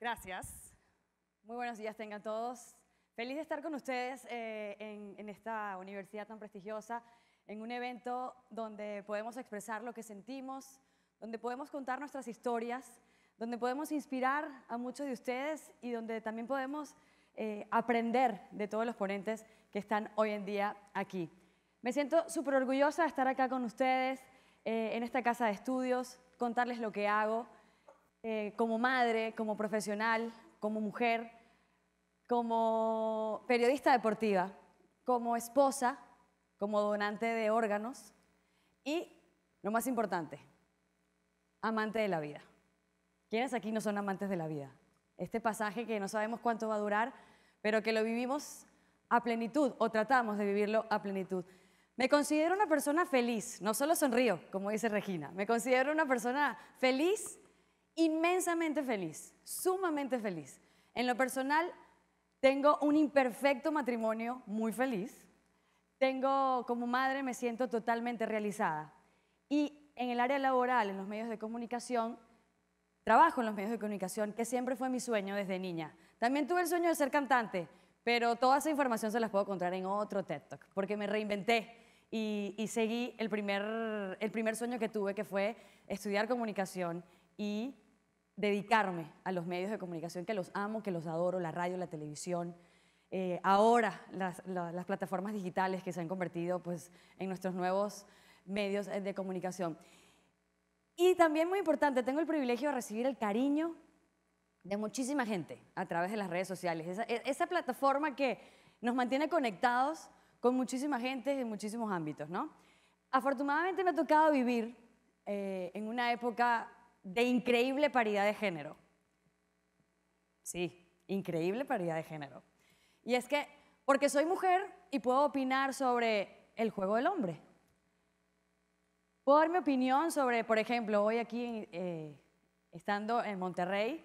Gracias. Muy buenos días tengan todos. Feliz de estar con ustedes eh, en, esta universidad tan prestigiosa, en un evento donde podemos expresar lo que sentimos, donde podemos contar nuestras historias, donde podemos inspirar a muchos de ustedes y donde también podemos eh, aprender de todos los ponentes que están hoy en día aquí. Me siento súper orgullosa de estar acá con ustedes eh, en esta casa de estudios, contarles lo que hago, eh, como madre, como profesional, como mujer, como periodista deportiva, como esposa, como donante de órganos y, lo más importante, amante de la vida. ¿Quiénes aquí no son amantes de la vida? Este pasaje que no sabemos cuánto va a durar, pero que lo vivimos a plenitud o tratamos de vivirlo a plenitud. Me considero una persona feliz, no solo sonrío, como dice Regina, me considero una persona feliz inmensamente feliz, sumamente feliz. En lo personal, tengo un imperfecto matrimonio muy feliz. Tengo, como madre, me siento totalmente realizada. Y en el área laboral, en los medios de comunicación, trabajo en los medios de comunicación, que siempre fue mi sueño desde niña. También tuve el sueño de ser cantante, pero toda esa información se las puedo encontrar en otro TED Talk, porque me reinventé y, y seguí el primer, el primer sueño que tuve, que fue estudiar comunicación y dedicarme a los medios de comunicación que los amo, que los adoro, la radio, la televisión. Eh, ahora las, plataformas digitales que se han convertido pues, en nuestros nuevos medios eh, de comunicación. Y también muy importante, tengo el privilegio de recibir el cariño de muchísima gente a través de las redes sociales. Esa, e, plataforma que nos mantiene conectados con muchísima gente en muchísimos ámbitos, ¿no? Afortunadamente me ha tocado vivir eh, en una época de increíble paridad de género. Sí, increíble paridad de género. Y es que, porque soy mujer y puedo opinar sobre el juego del hombre. Puedo dar mi opinión sobre, por ejemplo, hoy aquí eh, estando en Monterrey,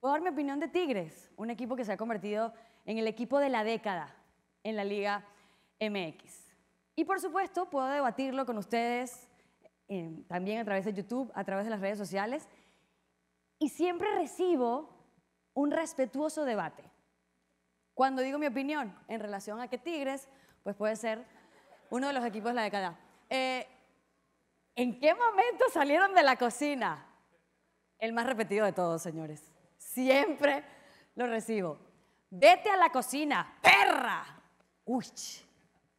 puedo dar mi opinión de Tigres, un equipo que se ha convertido en el equipo de la década en la Liga MX. Y por supuesto, puedo debatirlo con ustedes Em, también a través de YouTube, a través de las redes sociales, y siempre recibo un respetuoso debate. Cuando digo mi opinión en relación a que Tigres, pues puede ser uno de los equipos de la década. Eh, ¿En qué momento salieron de la cocina? El más repetido de todos, señores. Siempre lo recibo. Vete a la cocina, perra. Uy,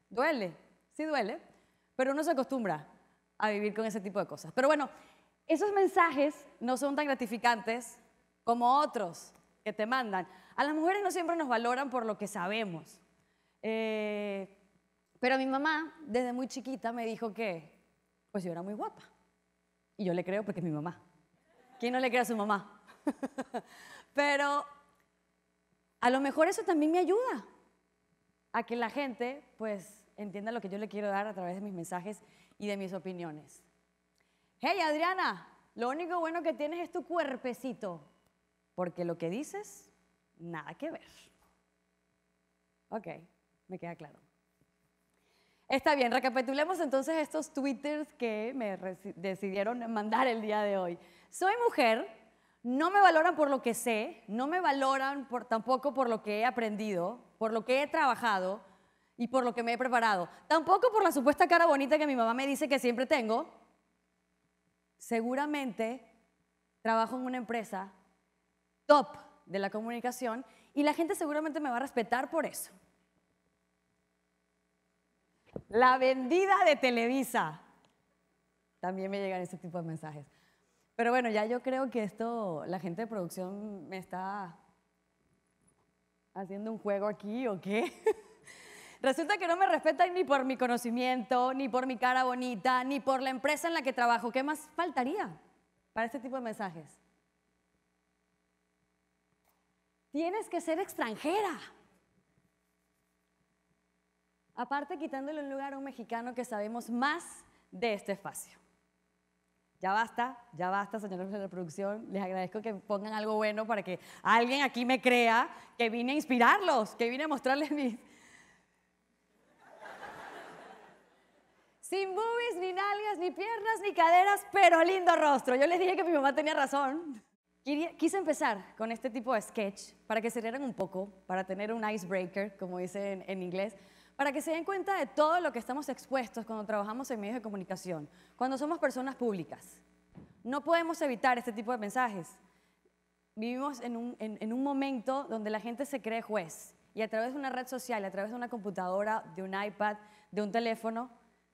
duele, sí duele, pero uno se acostumbra a vivir con ese tipo de cosas. Pero bueno, esos mensajes no son tan gratificantes como otros que te mandan. A las mujeres no siempre nos valoran por lo que sabemos. Eh, pero mi mamá, desde muy chiquita, me dijo que pues yo era muy guapa. Y yo le creo porque es mi mamá. ¿Quién no le cree a su mamá? pero a lo mejor eso también me ayuda a que la gente pues entienda lo que yo le quiero dar a través de mis mensajes y de mis opiniones. Hey Adriana, lo único bueno que tienes es tu cuerpecito, porque lo que dices, nada que ver. Ok, me queda claro. Está bien, recapitulemos entonces estos twitters que me decidieron mandar el día de hoy. Soy mujer, no me valoran por lo que sé, no me valoran por, tampoco por lo que he aprendido, por lo que he trabajado, y por lo que me he preparado. Tampoco por la supuesta cara bonita que mi mamá me dice que siempre tengo. Seguramente trabajo en una empresa top de la comunicación y la gente seguramente me va a respetar por eso. La vendida de Televisa. También me llegan ese tipo de mensajes. Pero bueno, ya yo creo que esto, la gente de producción me está haciendo un juego aquí o qué. Resulta que no me respetan ni por mi conocimiento, ni por mi cara bonita, ni por la empresa en la que trabajo. ¿Qué más faltaría para este tipo de mensajes? Tienes que ser extranjera. Aparte, quitándole un lugar a un mexicano que sabemos más de este espacio. Ya basta, ya basta, señores de la producción. Les agradezco que pongan algo bueno para que alguien aquí me crea que vine a inspirarlos, que vine a mostrarles mis, ni piernas ni caderas, pero lindo rostro. Yo les dije que mi mamá tenía razón. Quise empezar con este tipo de sketch para que se rieran un poco, para tener un icebreaker, como dicen en inglés, para que se den cuenta de todo lo que estamos expuestos cuando trabajamos en medios de comunicación, cuando somos personas públicas. No podemos evitar este tipo de mensajes. Vivimos en un, en un momento donde la gente se cree juez y a través de una red social, a través de una computadora, de un iPad, de un teléfono,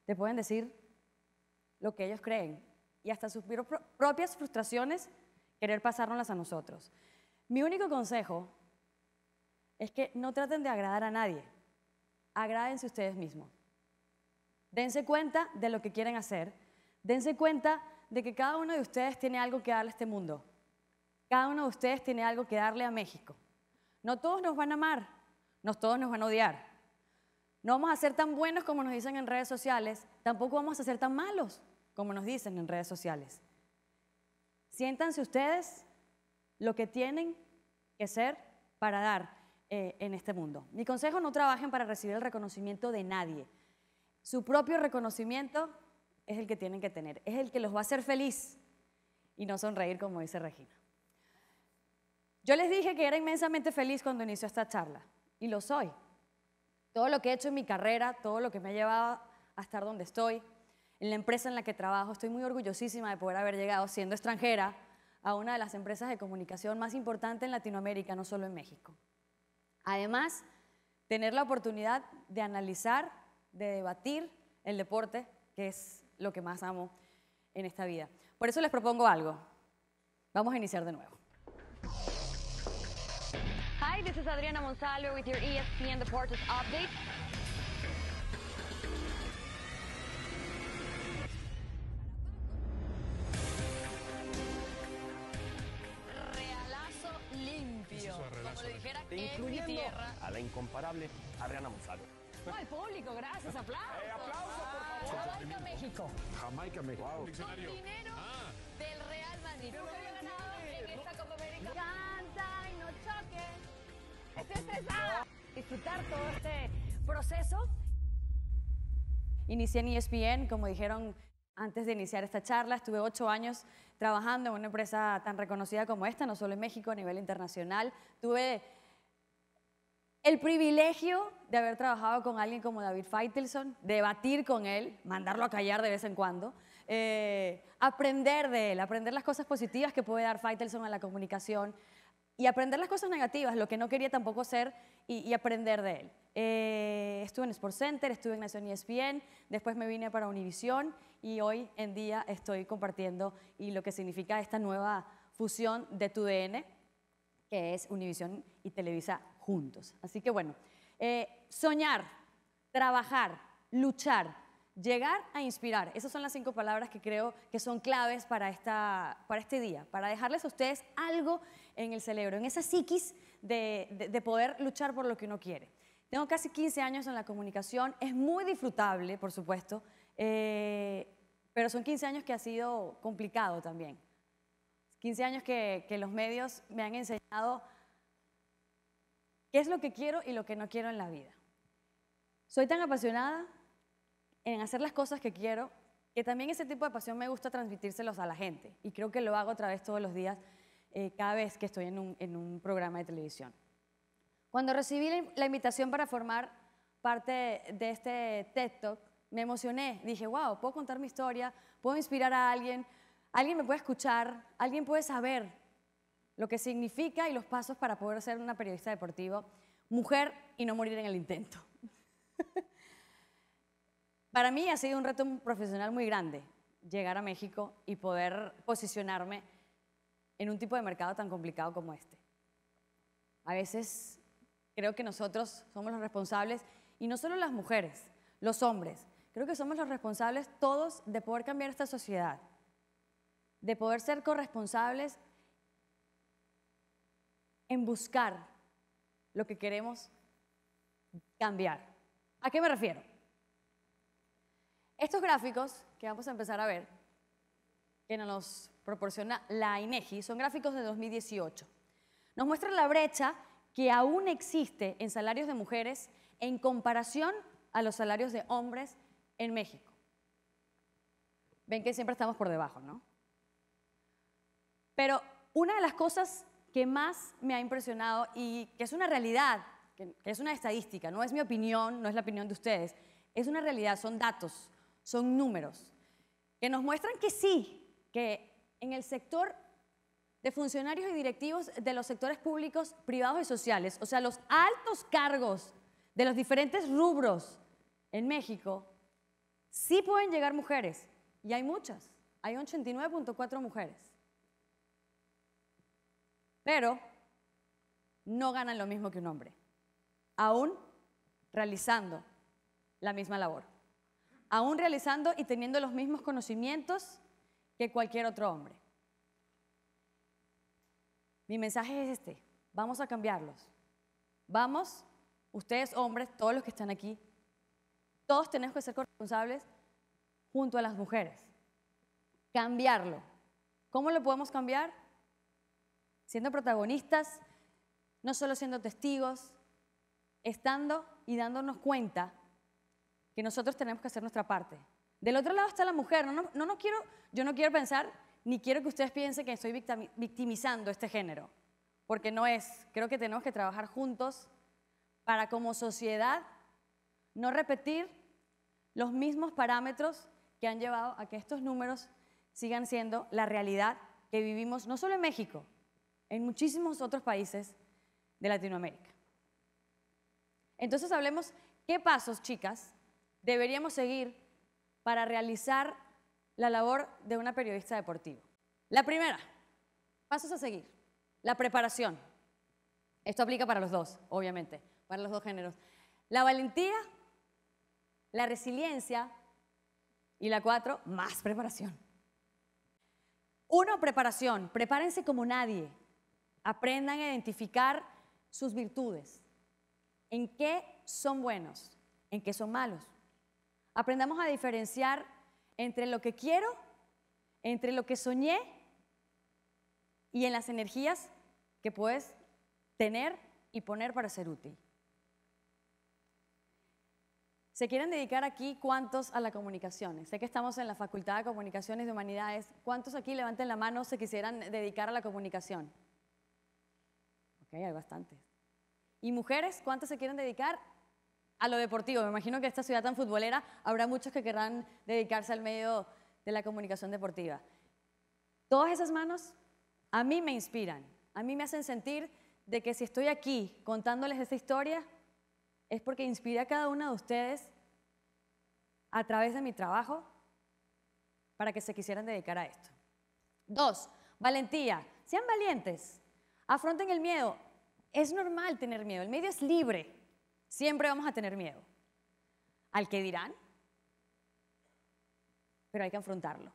te pueden decir lo que ellos creen y hasta sus propias frustraciones querer pasárnoslas a nosotros. Mi único consejo es que no traten de agradar a nadie, agrádense ustedes mismos. Dense cuenta de lo que quieren hacer, dense cuenta de que cada uno de ustedes tiene algo que darle a este mundo, cada uno de ustedes tiene algo que darle a México. No todos nos van a amar, no todos nos van a odiar, no vamos a ser tan buenos como nos dicen en redes sociales, tampoco vamos a ser tan malos como nos dicen en redes sociales. Siéntanse ustedes lo que tienen que ser para dar eh, en este mundo. Mi consejo, no trabajen para recibir el reconocimiento de nadie. Su propio reconocimiento es el que tienen que tener, es el que los va a hacer feliz y no sonreír como dice Regina. Yo les dije que era inmensamente feliz cuando inició esta charla y lo soy. Todo lo que he hecho en mi carrera, todo lo que me ha llevado a estar donde estoy, en la empresa en la que trabajo, estoy muy orgullosísima de poder haber llegado siendo extranjera a una de las empresas de comunicación más importantes en Latinoamérica, no solo en México. Además, tener la oportunidad de analizar, de debatir el deporte, que es lo que más amo en esta vida. Por eso les propongo algo. Vamos a iniciar de nuevo. This is Adriana Monsalve with your ESPN Deportes update. Realazo limpio, como le dijera en tierra. a la incomparable Adriana Monsalve. No, al público, gracias, aplausos. Eh, por favor. Ah, Jamaica, México. Jamaica, México. dinero ah. del Real Madrid. disfrutar todo este proceso. Inicié en ESPN, como dijeron antes de iniciar esta charla, estuve ocho años trabajando en una empresa tan reconocida como esta, no solo en México, a nivel internacional. Tuve el privilegio de haber trabajado con alguien como David Feitelson, debatir con él, mandarlo a callar de vez en cuando, eh, aprender de él, aprender las cosas positivas que puede dar Feitelson a la comunicación, y aprender las cosas negativas, lo que no quería tampoco ser y, aprender de él. Eh, estuve en Sports Center, estuve en Nación ESPN, después me vine para Univisión y hoy en día estoy compartiendo y lo que significa esta nueva fusión de tu DN, que es Univisión y Televisa juntos. Así que bueno, eh, soñar, trabajar, luchar, Llegar a inspirar. Esas son las cinco palabras que creo que son claves para, esta, para este día, para dejarles a ustedes algo en el cerebro, en esa psiquis de, poder luchar por lo que uno quiere. Tengo casi 15 años en la comunicación, es muy disfrutable, por supuesto, eh, pero son 15 años que ha sido complicado también. 15 años que, que los medios me han enseñado qué es lo que quiero y lo que no quiero en la vida. Soy tan apasionada en hacer las cosas que quiero, que también ese tipo de pasión me gusta transmitírselos a la gente. Y creo que lo hago otra vez todos los días, eh, cada vez que estoy en un, en un, programa de televisión. Cuando recibí la invitación para formar parte de este TED Talk, me emocioné. Dije, wow, puedo contar mi historia, puedo inspirar a alguien, alguien me puede escuchar, alguien puede saber lo que significa y los pasos para poder ser una periodista deportiva, mujer y no morir en el intento. Para mí ha sido un reto profesional muy grande llegar a México y poder posicionarme en un tipo de mercado tan complicado como este. A veces creo que nosotros somos los responsables, y no solo las mujeres, los hombres, creo que somos los responsables todos de poder cambiar esta sociedad, de poder ser corresponsables en buscar lo que queremos cambiar. ¿A qué me refiero? Estos gráficos que vamos a empezar a ver, que nos proporciona la INEGI, e son gráficos de 2018. Nos muestran la brecha que aún existe en salarios de mujeres en comparación a los salarios de hombres en México. Ven que siempre estamos por debajo, ¿no? Pero una de las cosas que más me ha impresionado y que es una realidad, que es una estadística, no es mi opinión, no es la opinión de ustedes, es una realidad, son datos son números que nos muestran que sí, que en el sector de funcionarios y directivos de los sectores públicos, privados y sociales, o sea, los altos cargos de los diferentes rubros en México, sí pueden llegar mujeres, y hay muchas, hay 89.4 mujeres, pero no ganan lo mismo que un hombre, aún realizando la misma labor aún realizando y teniendo los mismos conocimientos que cualquier otro hombre. Mi mensaje es este, vamos a cambiarlos. Vamos, ustedes hombres, todos los que están aquí, todos tenemos que ser corresponsables junto a las mujeres. Cambiarlo. ¿Cómo lo podemos cambiar? Siendo protagonistas, no solo siendo testigos, estando y dándonos cuenta que nosotros tenemos que hacer nuestra parte. Del otro lado está la mujer. No, no, no, quiero, yo no quiero pensar, ni quiero que ustedes piensen que estoy victimizando este género, porque no es. Creo que tenemos que trabajar juntos para como sociedad no repetir los mismos parámetros que han llevado a que estos números sigan siendo la realidad que vivimos no solo en México, en muchísimos otros países de Latinoamérica. Entonces hablemos qué pasos, chicas, deberíamos seguir para realizar la labor de una periodista deportiva? La primera, pasos a seguir, la preparación. Esto aplica para los dos, obviamente, para los dos géneros. La valentía, la resiliencia y la cuatro, más preparación. Uno, preparación. Prepárense como nadie. Aprendan a identificar sus virtudes. ¿En qué son buenos? ¿En qué son malos? Aprendamos a diferenciar entre lo que quiero, entre lo que soñé y en las energías que puedes tener y poner para ser útil. ¿Se quieren dedicar aquí cuántos a la comunicación? Sé que estamos en la Facultad de Comunicaciones de Humanidades. ¿Cuántos aquí levanten la mano se quisieran dedicar a la comunicación? Ok, hay bastantes. ¿Y mujeres? cuántos se quieren dedicar a lo deportivo. Me imagino que esta ciudad tan futbolera habrá muchos que querrán dedicarse al medio de la comunicación deportiva. Todas esas manos a mí me inspiran, a mí me hacen sentir de que si estoy aquí contándoles esta historia es porque inspiré a cada una de ustedes a través de mi trabajo para que se quisieran dedicar a esto. Dos, valentía. Sean valientes. Afronten el miedo. Es normal tener miedo. El medio es libre. Siempre vamos a tener miedo. Al que dirán, pero hay que afrontarlo.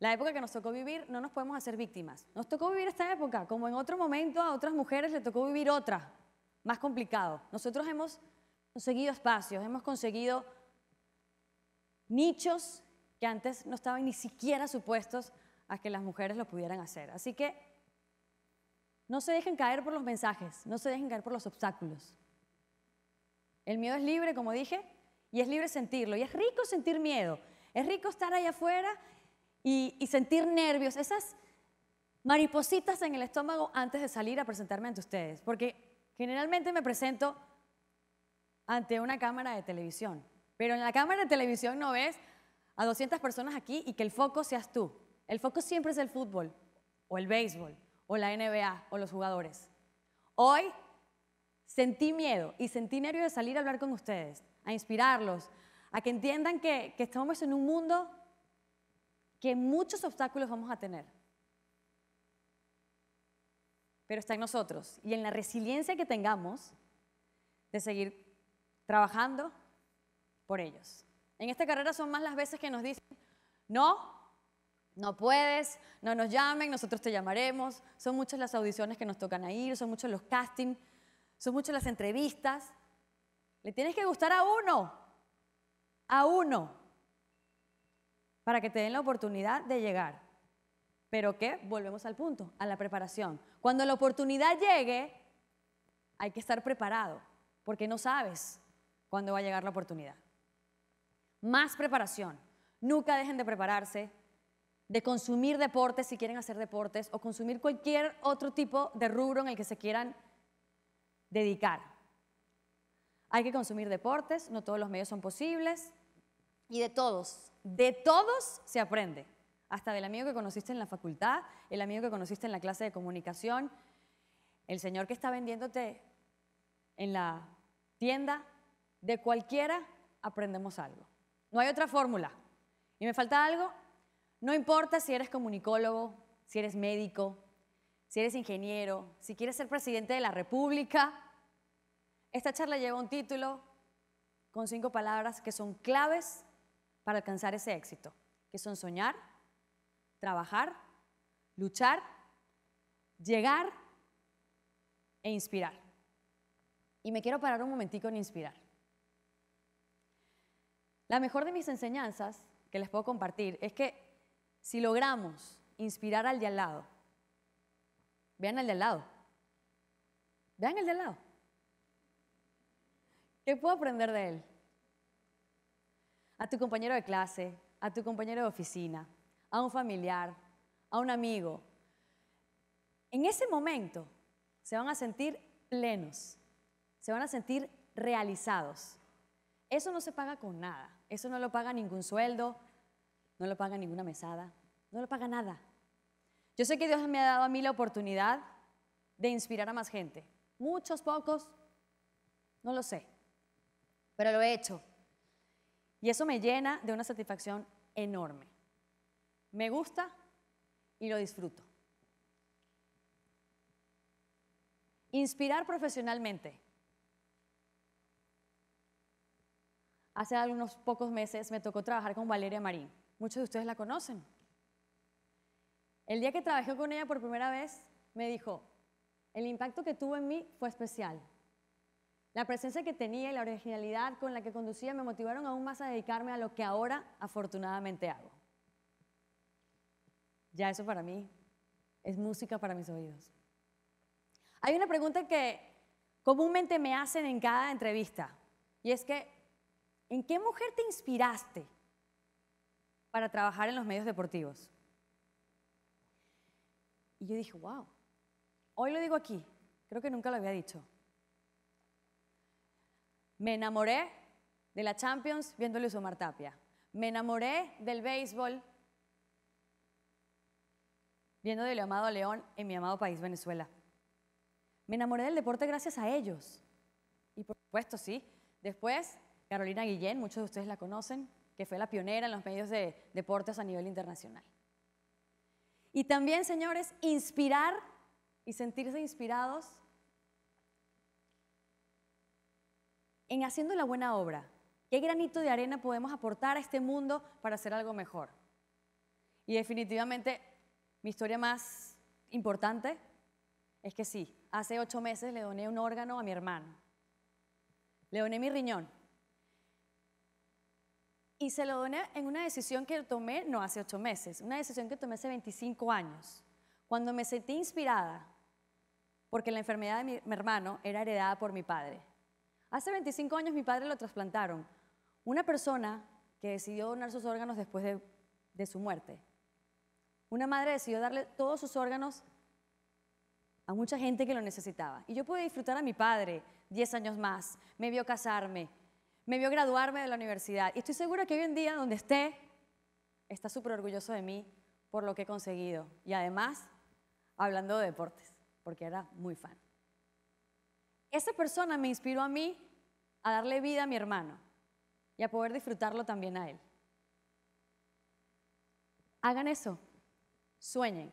La época que nos tocó vivir no nos podemos hacer víctimas. Nos tocó vivir esta época, como en otro momento a otras mujeres le tocó vivir otra, más complicado. Nosotros hemos conseguido espacios, hemos conseguido nichos que antes no estaban ni siquiera supuestos a que las mujeres lo pudieran hacer. Así que no se dejen caer por los mensajes, no se dejen caer por los obstáculos. El miedo es libre, como dije, y es libre sentirlo. Y es rico sentir miedo. Es rico estar allá afuera y, y sentir nervios, esas maripositas en el estómago antes de salir a presentarme ante ustedes. Porque generalmente me presento ante una cámara de televisión. Pero en la cámara de televisión no ves a 200 personas aquí y que el foco seas tú. El foco siempre es el fútbol, o el béisbol, o la NBA, o los jugadores. Hoy Sentí miedo y sentí nervio de salir a hablar con ustedes, a inspirarlos, a que entiendan que, que estamos en un mundo que muchos obstáculos vamos a tener. Pero está en nosotros y en la resiliencia que tengamos de seguir trabajando por ellos. En esta carrera son más las veces que nos dicen, no, no puedes, no nos llamen, nosotros te llamaremos. Son muchas las audiciones que nos tocan a ir, son muchos los castings son muchas las entrevistas. Le tienes que gustar a uno, a uno, para que te den la oportunidad de llegar. Pero qué? volvemos al punto, a la preparación. Cuando la oportunidad llegue, hay que estar preparado, porque no sabes cuándo va a llegar la oportunidad. Más preparación. Nunca dejen de prepararse, de consumir deportes si quieren hacer deportes o consumir cualquier otro tipo de rubro en el que se quieran dedicar. Hay que consumir deportes, no todos los medios son posibles, y de todos, de todos se aprende. Hasta del amigo que conociste en la facultad, el amigo que conociste en la clase de comunicación, el señor que está vendiéndote en la tienda, de cualquiera aprendemos algo. No hay otra fórmula. Y me falta algo, no importa si eres comunicólogo, si eres médico, si eres ingeniero, si quieres ser presidente de la República. Esta charla lleva un título con cinco palabras que son claves para alcanzar ese éxito, que son soñar, trabajar, luchar, llegar e inspirar. Y me quiero parar un momentico en inspirar. La mejor de mis enseñanzas que les puedo compartir es que si logramos inspirar al de al lado, Vean al de al lado. Vean al de al lado. ¿Qué puedo aprender de él? A tu compañero de clase, a tu compañero de oficina, a un familiar, a un amigo. En ese momento se van a sentir plenos, se van a sentir realizados. Eso no se paga con nada, eso no lo paga ningún sueldo, no lo paga ninguna mesada, no lo paga nada. Yo sé que Dios me ha dado a mí la oportunidad de inspirar a más gente. Muchos, pocos, no lo sé, pero lo he hecho. Y eso me llena de una satisfacción enorme. Me gusta y lo disfruto. Inspirar profesionalmente. Hace algunos pocos meses me tocó trabajar con Valeria Marín. Muchos de ustedes la conocen. El día que trabajé con ella por primera vez, me dijo, el impacto que tuvo en mí fue especial. La presencia que tenía y la originalidad con la que conducía me motivaron aún más a dedicarme a lo que ahora afortunadamente hago. Ya eso para mí es música para mis oídos. Hay una pregunta que comúnmente me hacen en cada entrevista y es que, ¿en qué mujer te inspiraste para trabajar en los medios deportivos? Y yo dije, wow, hoy lo digo aquí, creo que nunca lo había dicho. Me enamoré de la Champions viéndole a Omar Tapia. Me enamoré del béisbol viendo a amado León en mi amado país, Venezuela. Me enamoré del deporte gracias a ellos. Y por supuesto, sí. Después, Carolina Guillén, muchos de ustedes la conocen, que fue la pionera en los medios de deportes a nivel internacional. Y también, señores, inspirar y sentirse inspirados en haciendo la buena obra. ¿Qué granito de arena podemos aportar a este mundo para hacer algo mejor? Y definitivamente, mi historia más importante es que sí, hace ocho meses le doné un órgano a mi hermano. Le doné mi riñón. Y se lo doné en una decisión que tomé no hace ocho meses, una decisión que tomé hace 25 años, cuando me sentí inspirada, porque la enfermedad de mi, hermano era heredada por mi padre. Hace 25 años mi padre lo trasplantaron. Una persona que decidió donar sus órganos después de, de su muerte. Una madre decidió darle todos sus órganos a mucha gente que lo necesitaba. Y yo pude disfrutar a mi padre 10 años más, me vio casarme, me vio graduarme de la universidad. Y estoy segura que hoy en día, donde esté, está súper orgulloso de mí por lo que he conseguido. Y además, hablando de deportes, porque era muy fan. Esa persona me inspiró a mí a darle vida a mi hermano y a poder disfrutarlo también a él. Hagan eso, sueñen.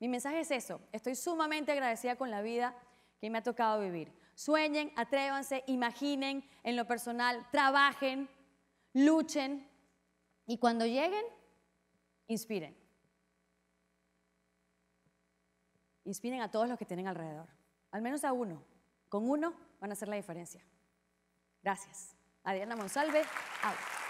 Mi mensaje es eso. Estoy sumamente agradecida con la vida que me ha tocado vivir. Sueñen, atrévanse, imaginen en lo personal, trabajen, luchen y cuando lleguen, inspiren. Inspiren a todos los que tienen alrededor, al menos a uno. Con uno van a hacer la diferencia. Gracias. Adriana Monsalve, out.